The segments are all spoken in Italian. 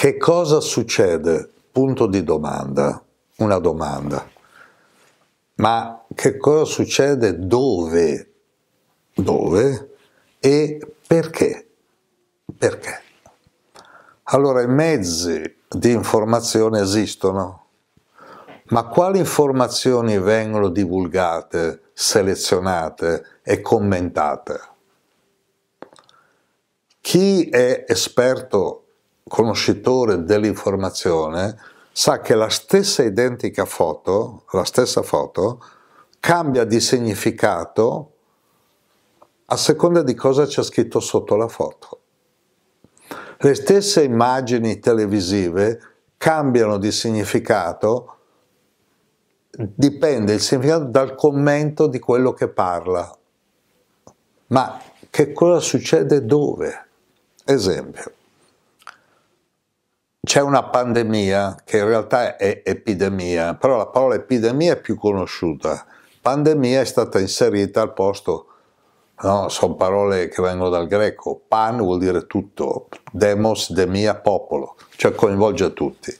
Che cosa succede? Punto di domanda, una domanda. Ma che cosa succede dove? Dove? E perché? Perché? Allora i mezzi di informazione esistono, ma quali informazioni vengono divulgate, selezionate e commentate? Chi è esperto conoscitore dell'informazione sa che la stessa identica foto, la stessa foto, cambia di significato a seconda di cosa c'è scritto sotto la foto. Le stesse immagini televisive cambiano di significato, dipende il significato dal commento di quello che parla. Ma che cosa succede dove? Esempio c'è una pandemia che in realtà è epidemia, però la parola epidemia è più conosciuta. Pandemia è stata inserita al posto, no? sono parole che vengono dal greco, pan vuol dire tutto, demos, demia, popolo, cioè coinvolge tutti.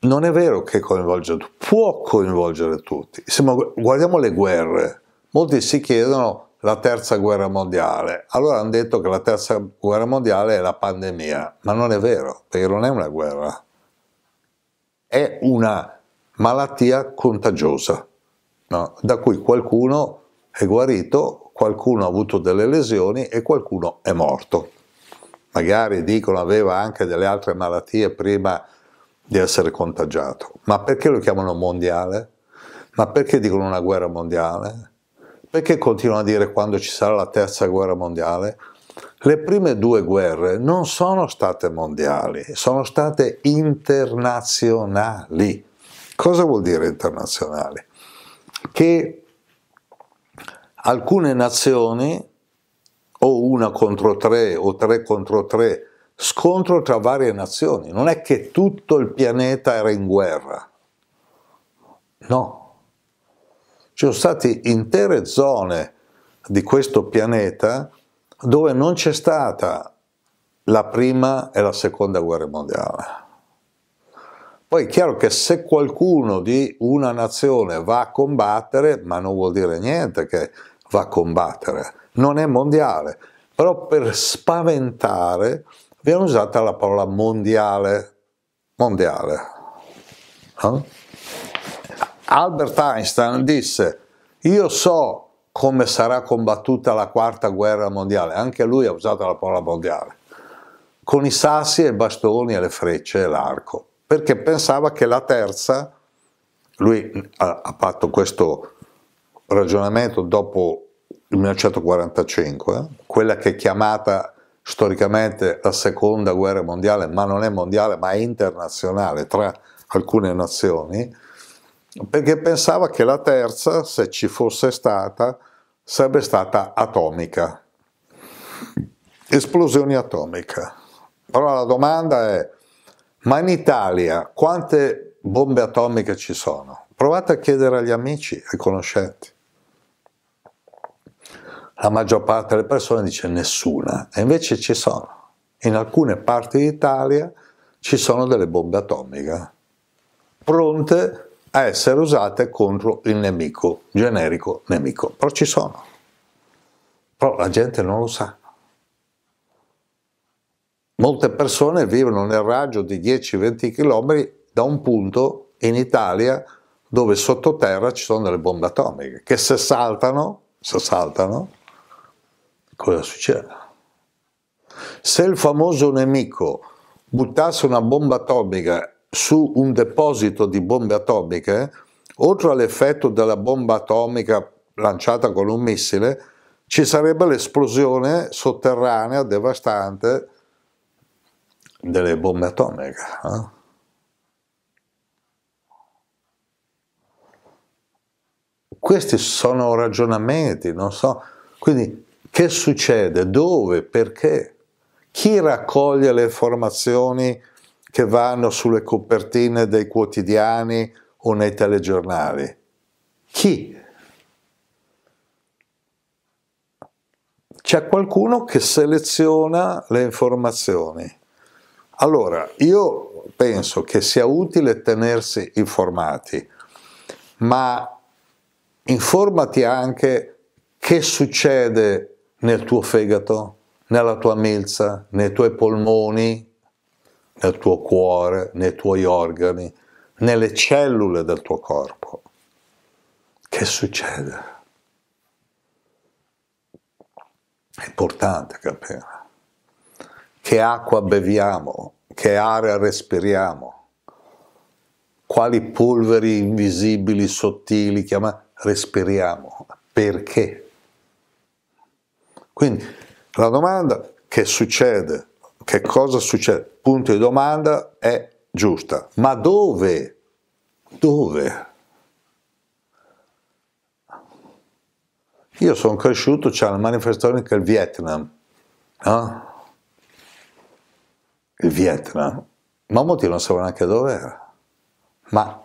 Non è vero che coinvolge tutti, può coinvolgere tutti. Se guardiamo le guerre, molti si chiedono la terza guerra mondiale. Allora hanno detto che la terza guerra mondiale è la pandemia, ma non è vero, perché non è una guerra, è una malattia contagiosa, no? da cui qualcuno è guarito, qualcuno ha avuto delle lesioni e qualcuno è morto. Magari dicono aveva anche delle altre malattie prima di essere contagiato. Ma perché lo chiamano mondiale? Ma perché dicono una guerra mondiale? Perché continuano a dire quando ci sarà la terza guerra mondiale? Le prime due guerre non sono state mondiali, sono state internazionali. Cosa vuol dire internazionale? Che alcune nazioni, o una contro tre, o tre contro tre, scontro tra varie nazioni. Non è che tutto il pianeta era in guerra. No, ci sono state intere zone di questo pianeta dove non c'è stata la prima e la seconda guerra mondiale. Poi è chiaro che se qualcuno di una nazione va a combattere, ma non vuol dire niente che va a combattere, non è mondiale, però per spaventare viene usata la parola mondiale, mondiale. Eh? Albert Einstein disse, io so come sarà combattuta la quarta guerra mondiale, anche lui ha usato la parola mondiale, con i sassi e i bastoni e le frecce e l'arco, perché pensava che la terza, lui ha fatto questo ragionamento dopo il 1945, eh? quella che è chiamata storicamente la seconda guerra mondiale, ma non è mondiale, ma è internazionale tra alcune nazioni, perché pensava che la terza, se ci fosse stata, sarebbe stata atomica. Esplosione atomica. Allora la domanda è, ma in Italia quante bombe atomiche ci sono? Provate a chiedere agli amici, ai conoscenti. La maggior parte delle persone dice nessuna, e invece ci sono. In alcune parti d'Italia ci sono delle bombe atomiche pronte a essere usate contro il nemico, generico nemico. Però ci sono. Però la gente non lo sa. Molte persone vivono nel raggio di 10-20 km da un punto in Italia dove sottoterra ci sono delle bombe atomiche, che se saltano, se saltano, cosa succede? Se il famoso nemico buttasse una bomba atomica su un deposito di bombe atomiche, oltre all'effetto della bomba atomica lanciata con un missile, ci sarebbe l'esplosione sotterranea devastante delle bombe atomiche. Eh? Questi sono ragionamenti, non so. Quindi che succede? Dove? Perché? Chi raccoglie le informazioni? che vanno sulle copertine dei quotidiani o nei telegiornali. Chi? C'è qualcuno che seleziona le informazioni. Allora, io penso che sia utile tenersi informati, ma informati anche che succede nel tuo fegato, nella tua milza, nei tuoi polmoni, nel tuo cuore, nei tuoi organi, nelle cellule del tuo corpo. Che succede? È importante capire che acqua beviamo, che aria respiriamo, quali polveri invisibili, sottili, chiama, respiriamo. Perché? Quindi la domanda che succede che cosa succede? Punto di domanda è giusta. Ma dove? Dove? Io sono cresciuto, c'è una manifestazione che è il Vietnam. No? Il Vietnam. Ma molti non sapevano neanche dove era. Ma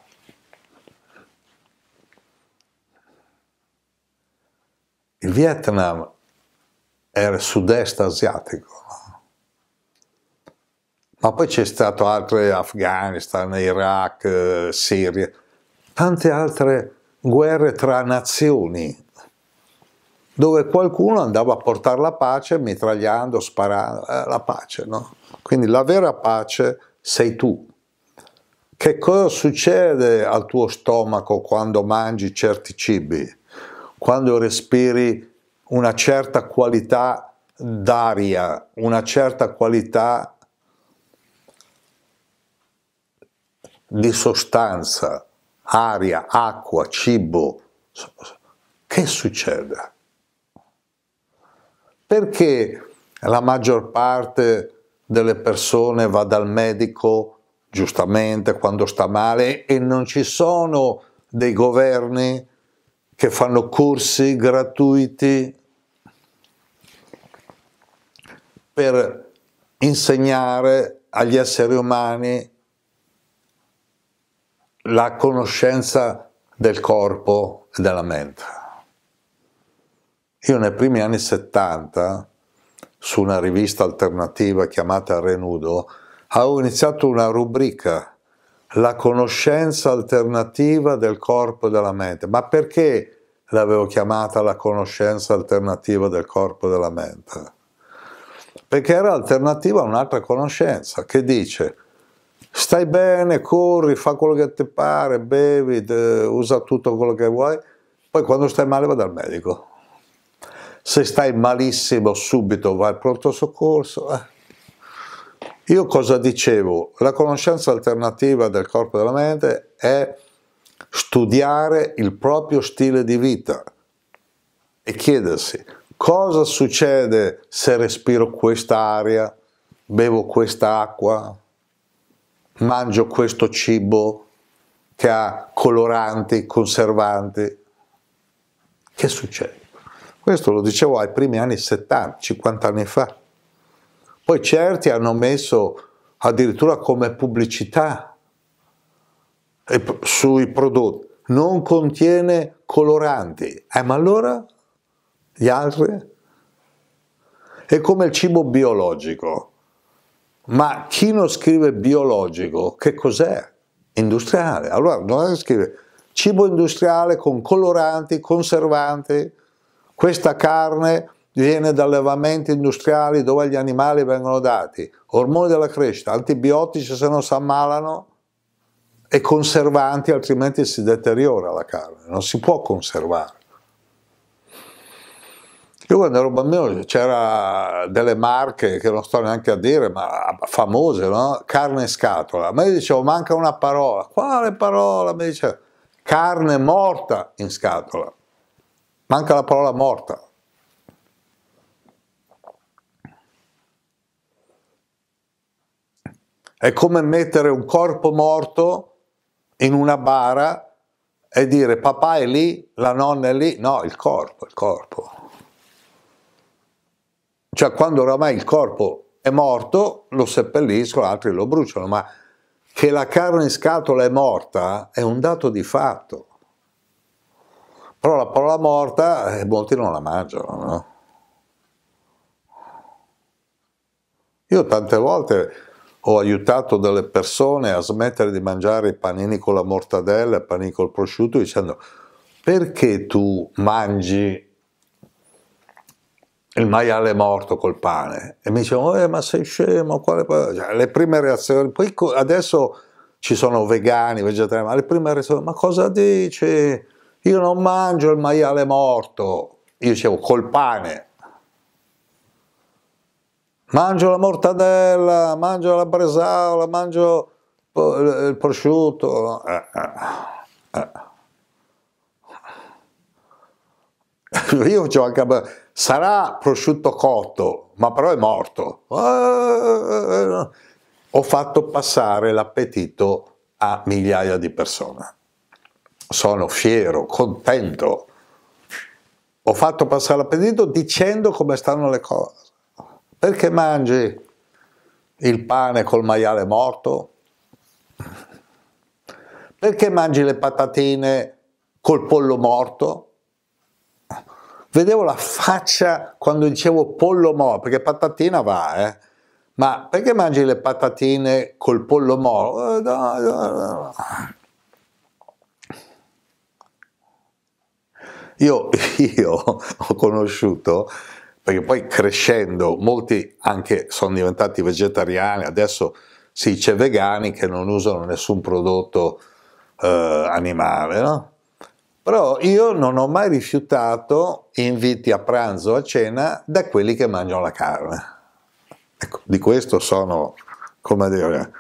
il Vietnam era sud-est asiatico, no? ma poi c'è stato altre Afghanistan, Iraq, eh, Siria, tante altre guerre tra nazioni dove qualcuno andava a portare la pace mitragliando, sparando, eh, la pace, no? Quindi la vera pace sei tu. Che cosa succede al tuo stomaco quando mangi certi cibi, quando respiri una certa qualità d'aria, una certa qualità di sostanza, aria, acqua, cibo, che succede? Perché la maggior parte delle persone va dal medico giustamente quando sta male e non ci sono dei governi che fanno corsi gratuiti per insegnare agli esseri umani la conoscenza del corpo e della mente. Io nei primi anni 70, su una rivista alternativa chiamata Renudo, avevo iniziato una rubrica, la conoscenza alternativa del corpo e della mente. Ma perché l'avevo chiamata la conoscenza alternativa del corpo e della mente? Perché era alternativa a un'altra conoscenza che dice stai bene, corri, fa quello che ti pare, bevi, usa tutto quello che vuoi, poi quando stai male va dal medico. Se stai malissimo subito vai al pronto soccorso. Eh. Io cosa dicevo? La conoscenza alternativa del corpo e della mente è studiare il proprio stile di vita e chiedersi cosa succede se respiro quest'aria, bevo questa acqua, mangio questo cibo che ha coloranti, conservanti. Che succede? Questo lo dicevo ai primi anni 70, 50 anni fa. Poi certi hanno messo addirittura come pubblicità sui prodotti. Non contiene coloranti. Eh, ma allora gli altri? È come il cibo biologico. Ma chi non scrive biologico, che cos'è? Industriale. Allora non è scrive cibo industriale con coloranti, conservanti, questa carne viene da allevamenti industriali dove gli animali vengono dati, ormoni della crescita, antibiotici se non si ammalano e conservanti altrimenti si deteriora la carne, non si può conservare. Io quando ero bambino c'era delle marche che non sto neanche a dire, ma famose, no? carne in scatola. Ma io dicevo, manca una parola. Quale parola? Mi diceva, carne morta in scatola. Manca la parola morta. È come mettere un corpo morto in una bara e dire papà è lì, la nonna è lì. No, il corpo, il corpo. Cioè quando oramai il corpo è morto, lo seppelliscono, altri lo bruciano, ma che la carne in scatola è morta è un dato di fatto. Però la parola morta eh, molti non la mangiano, no? Io tante volte ho aiutato delle persone a smettere di mangiare i panini con la mortadella, i panini col prosciutto, dicendo perché tu mangi il maiale morto col pane e mi dicevano eh, ma sei scemo cioè, le prime reazioni poi adesso ci sono vegani vegetariani ma le prime reazioni ma cosa dici io non mangio il maiale morto io dicevo col pane mangio la mortadella mangio la bresaola mangio il prosciutto eh, eh, eh. Io ho anche... Sarà prosciutto cotto, ma però è morto. Eh, ho fatto passare l'appetito a migliaia di persone. Sono fiero, contento. Ho fatto passare l'appetito dicendo come stanno le cose. Perché mangi il pane col maiale morto? Perché mangi le patatine col pollo morto? vedevo la faccia quando dicevo pollo moro, perché patatina va, eh? ma perché mangi le patatine col pollo moro? No, no, no. Io, io ho conosciuto, perché poi crescendo molti anche sono diventati vegetariani, adesso sì, dice vegani che non usano nessun prodotto eh, animale, no? Però io non ho mai rifiutato inviti a pranzo o a cena da quelli che mangiano la carne. Ecco, di questo sono, come dire,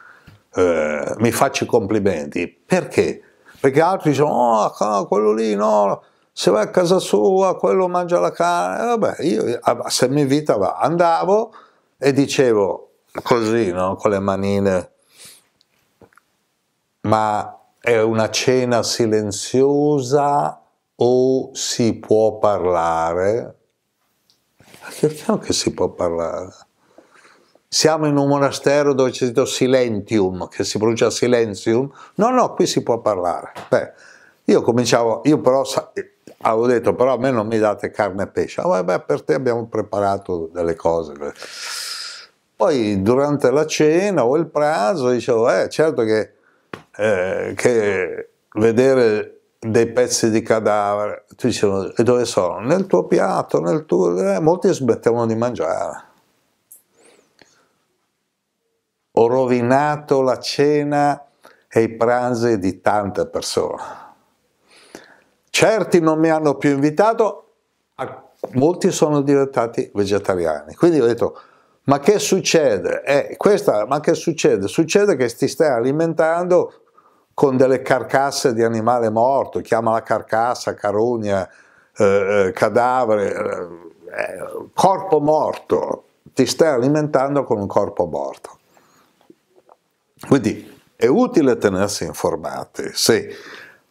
eh, mi faccio i complimenti. Perché? Perché altri dicono, oh, quello lì no, se vai a casa sua, quello mangia la carne. E eh, vabbè, io ah, se mi invitava andavo e dicevo così, no? con le manine, ma è una cena silenziosa o si può parlare? Chiaro che si può parlare. Siamo in un monastero dove c'è scritto silentium, che si pronuncia silenzium. No, no, qui si può parlare. Beh, io cominciavo, io però avevo detto, però a me non mi date carne e pesce. Ah, beh, per te abbiamo preparato delle cose. Poi durante la cena o il pranzo dicevo, eh, certo che eh, che vedere dei pezzi di cadavere, ti dicevano, e dove sono? Nel tuo piatto, nel tuo... Eh, molti smettevano di mangiare. Ho rovinato la cena e i pranzi di tante persone. Certi non mi hanno più invitato, molti sono diventati vegetariani. Quindi ho detto, ma che succede? Eh, questa, ma che succede? Succede che ti stai alimentando con delle carcasse di animale morto, chiamala carcassa, carogna, eh, eh, cadavere, eh, eh, corpo morto, ti stai alimentando con un corpo morto. Quindi è utile tenersi informati, sì,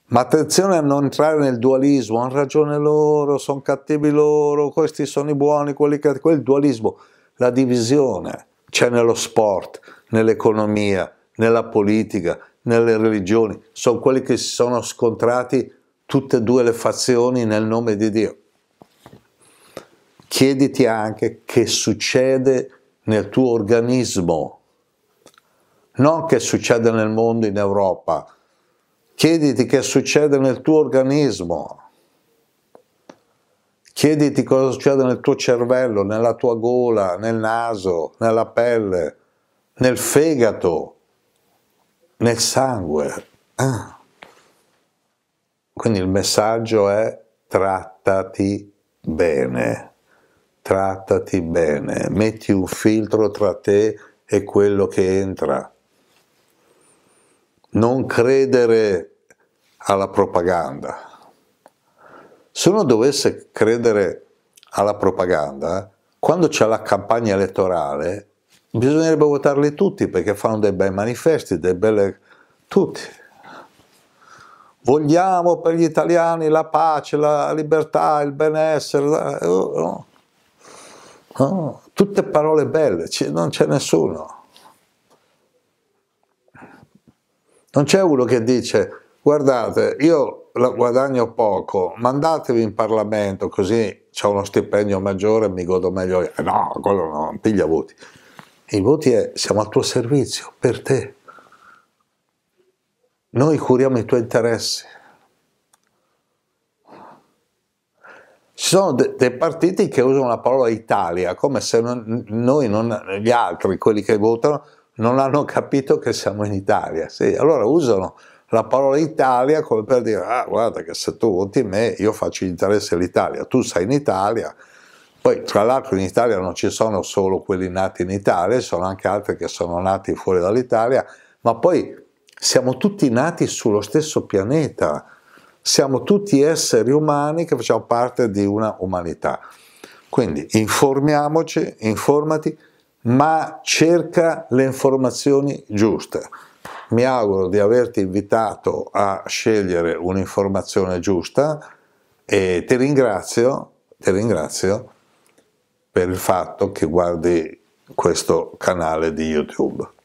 ma attenzione a non entrare nel dualismo, hanno ragione loro, sono cattivi loro, questi sono i buoni, quelli che... quel dualismo la divisione c'è nello sport, nell'economia, nella politica, nelle religioni, sono quelli che si sono scontrati tutte e due le fazioni nel nome di Dio. Chiediti anche che succede nel tuo organismo, non che succede nel mondo in Europa. Chiediti che succede nel tuo organismo. Chiediti cosa succede nel tuo cervello, nella tua gola, nel naso, nella pelle, nel fegato, nel sangue. Ah. Quindi il messaggio è trattati bene, trattati bene, metti un filtro tra te e quello che entra. Non credere alla propaganda. Se uno dovesse credere alla propaganda, quando c'è la campagna elettorale, bisognerebbe votarli tutti perché fanno dei bei manifesti, dei belle... tutti. Vogliamo per gli italiani la pace, la libertà, il benessere. Oh, no. No. Tutte parole belle, non c'è nessuno. Non c'è uno che dice, guardate, io guadagno poco, mandatevi in Parlamento così ho uno stipendio maggiore e mi godo meglio io. No, quello non piglia voti. I voti è siamo a tuo servizio, per te. Noi curiamo i tuoi interessi. Ci sono de dei partiti che usano la parola Italia, come se non, noi, non, gli altri, quelli che votano, non hanno capito che siamo in Italia. Sì, allora usano la parola Italia come per dire, ah guarda che se tu voti me io faccio interesse all'Italia, tu sei in Italia, poi tra l'altro in Italia non ci sono solo quelli nati in Italia, ci sono anche altri che sono nati fuori dall'Italia, ma poi siamo tutti nati sullo stesso pianeta, siamo tutti esseri umani che facciamo parte di una umanità. Quindi informiamoci, informati, ma cerca le informazioni giuste mi auguro di averti invitato a scegliere un'informazione giusta e ti ringrazio, ti ringrazio per il fatto che guardi questo canale di YouTube.